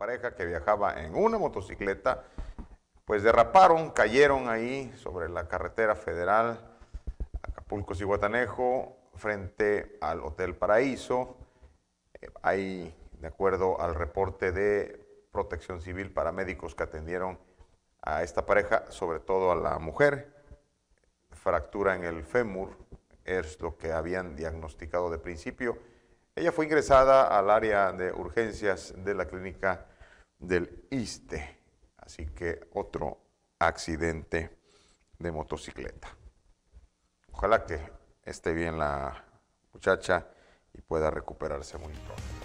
pareja que viajaba en una motocicleta, pues derraparon, cayeron ahí sobre la carretera federal Acapulco-Cihuatanejo, frente al Hotel Paraíso. Eh, ahí, de acuerdo al reporte de Protección Civil, para médicos que atendieron a esta pareja, sobre todo a la mujer, fractura en el fémur, es lo que habían diagnosticado de principio ella fue ingresada al área de urgencias de la clínica del ISTE. Así que otro accidente de motocicleta. Ojalá que esté bien la muchacha y pueda recuperarse muy pronto.